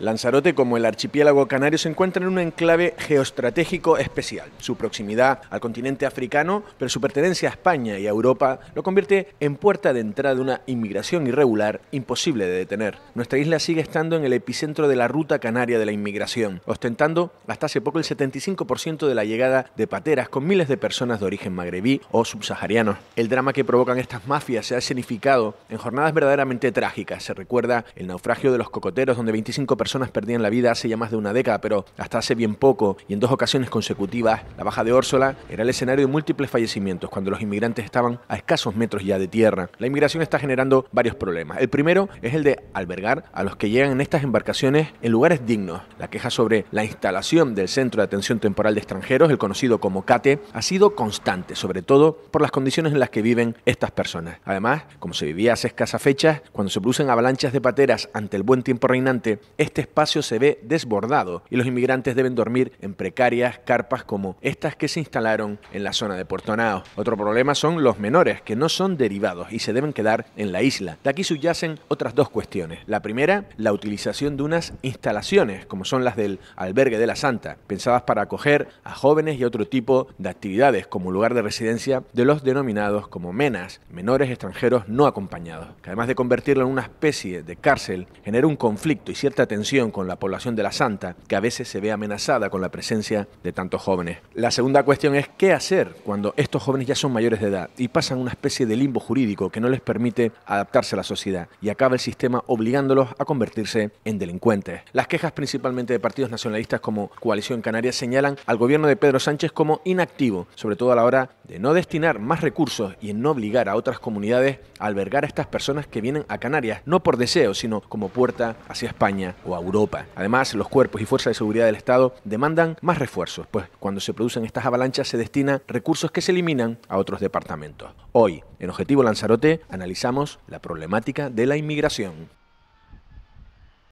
Lanzarote, como el archipiélago canario, se encuentra en un enclave geoestratégico especial. Su proximidad al continente africano, pero su pertenencia a España y a Europa, lo convierte en puerta de entrada de una inmigración irregular imposible de detener. Nuestra isla sigue estando en el epicentro de la ruta canaria de la inmigración, ostentando hasta hace poco el 75% de la llegada de pateras con miles de personas de origen magrebí o subsahariano. El drama que provocan estas mafias se ha escenificado en jornadas verdaderamente trágicas. Se recuerda el naufragio de los cocoteros, donde 25 personas personas perdían la vida hace ya más de una década, pero hasta hace bien poco y en dos ocasiones consecutivas, la baja de Órsola era el escenario de múltiples fallecimientos cuando los inmigrantes estaban a escasos metros ya de tierra. La inmigración está generando varios problemas. El primero es el de albergar a los que llegan en estas embarcaciones en lugares dignos. La queja sobre la instalación del Centro de Atención Temporal de Extranjeros, el conocido como CATE, ha sido constante, sobre todo por las condiciones en las que viven estas personas. Además, como se vivía hace escasas fechas, cuando se producen avalanchas de pateras ante el buen tiempo reinante, este este espacio se ve desbordado y los inmigrantes deben dormir en precarias carpas como estas que se instalaron en la zona de Puerto Nao. Otro problema son los menores, que no son derivados y se deben quedar en la isla. De aquí subyacen otras dos cuestiones. La primera, la utilización de unas instalaciones, como son las del albergue de la Santa, pensadas para acoger a jóvenes y otro tipo de actividades como lugar de residencia de los denominados como menas, menores extranjeros no acompañados, que además de convertirlo en una especie de cárcel, genera un conflicto y cierta tensión con la población de la Santa, que a veces se ve amenazada con la presencia de tantos jóvenes. La segunda cuestión es qué hacer cuando estos jóvenes ya son mayores de edad y pasan una especie de limbo jurídico que no les permite adaptarse a la sociedad y acaba el sistema obligándolos a convertirse en delincuentes. Las quejas principalmente de partidos nacionalistas como Coalición Canaria señalan al gobierno de Pedro Sánchez como inactivo, sobre todo a la hora de no destinar más recursos y en no obligar a otras comunidades a albergar a estas personas que vienen a Canarias, no por deseo, sino como puerta hacia España a Europa. Además, los cuerpos y fuerzas de seguridad del Estado demandan más refuerzos, pues cuando se producen estas avalanchas se destinan recursos que se eliminan a otros departamentos. Hoy, en Objetivo Lanzarote, analizamos la problemática de la inmigración.